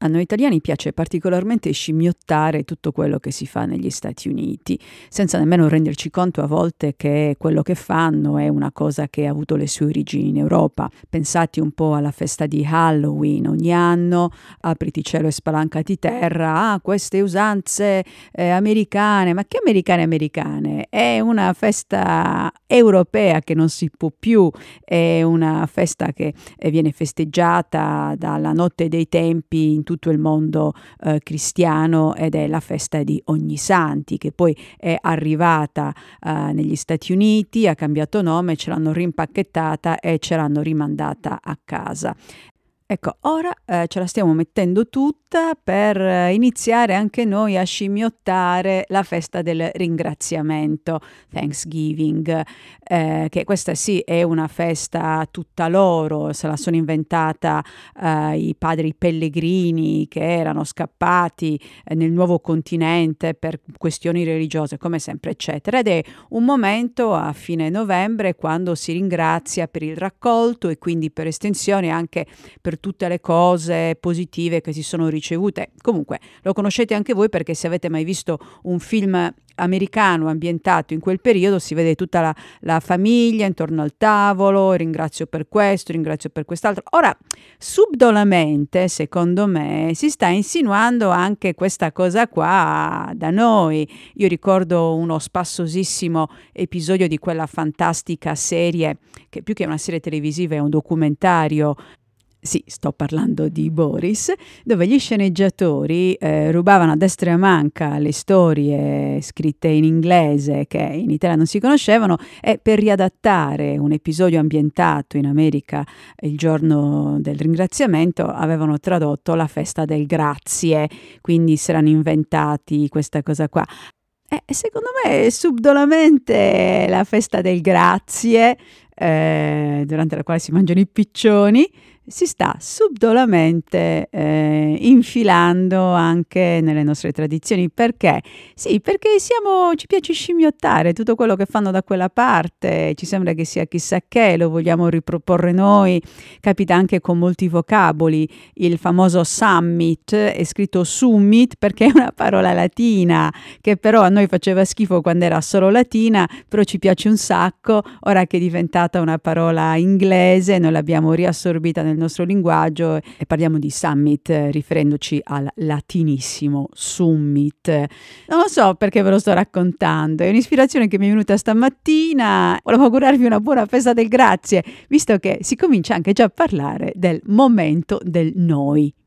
A noi italiani piace particolarmente scimmiottare tutto quello che si fa negli Stati Uniti, senza nemmeno renderci conto a volte che quello che fanno è una cosa che ha avuto le sue origini in Europa. Pensate un po' alla festa di Halloween ogni anno, apriti cielo e spalancati terra, ah, queste usanze eh, americane, ma che americane americane? È una festa europea che non si può più, è una festa che eh, viene festeggiata dalla notte dei tempi in tutto il mondo eh, cristiano ed è la festa di Ogni Santi che poi è arrivata eh, negli Stati Uniti, ha cambiato nome, ce l'hanno rimpacchettata e ce l'hanno rimandata a casa. Ecco, ora eh, ce la stiamo mettendo tutta per eh, iniziare anche noi a scimmiottare la festa del ringraziamento, Thanksgiving, eh, che questa sì è una festa tutta loro, se la sono inventata eh, i padri pellegrini che erano scappati eh, nel nuovo continente per questioni religiose, come sempre, eccetera. Ed è un momento a fine novembre quando si ringrazia per il raccolto e quindi per estensione anche per tutte le cose positive che si sono ricevute. Comunque lo conoscete anche voi perché se avete mai visto un film americano ambientato in quel periodo si vede tutta la, la famiglia intorno al tavolo, ringrazio per questo, ringrazio per quest'altro. Ora, subdolamente, secondo me, si sta insinuando anche questa cosa qua da noi. Io ricordo uno spassosissimo episodio di quella fantastica serie, che più che una serie televisiva è un documentario sì, sto parlando di Boris, dove gli sceneggiatori eh, rubavano a destra e a manca le storie scritte in inglese che in Italia non si conoscevano e per riadattare un episodio ambientato in America il giorno del ringraziamento avevano tradotto la festa del grazie, quindi si erano inventati questa cosa qua. Eh, secondo me subdolamente la festa del grazie, eh, durante la quale si mangiano i piccioni, si sta subdolamente eh, infilando anche nelle nostre tradizioni. Perché? Sì, perché siamo, ci piace scimmiottare tutto quello che fanno da quella parte, ci sembra che sia chissà che, lo vogliamo riproporre noi. Capita anche con molti vocaboli. Il famoso summit è scritto summit perché è una parola latina che però a noi faceva schifo quando era solo latina, però ci piace un sacco. Ora che è diventata una parola inglese, noi l'abbiamo riassorbita nel nostro linguaggio e parliamo di summit eh, riferendoci al latinissimo summit. Non lo so perché ve lo sto raccontando, è un'ispirazione che mi è venuta stamattina. Volevo augurarvi una buona festa del grazie, visto che si comincia anche già a parlare del momento del noi.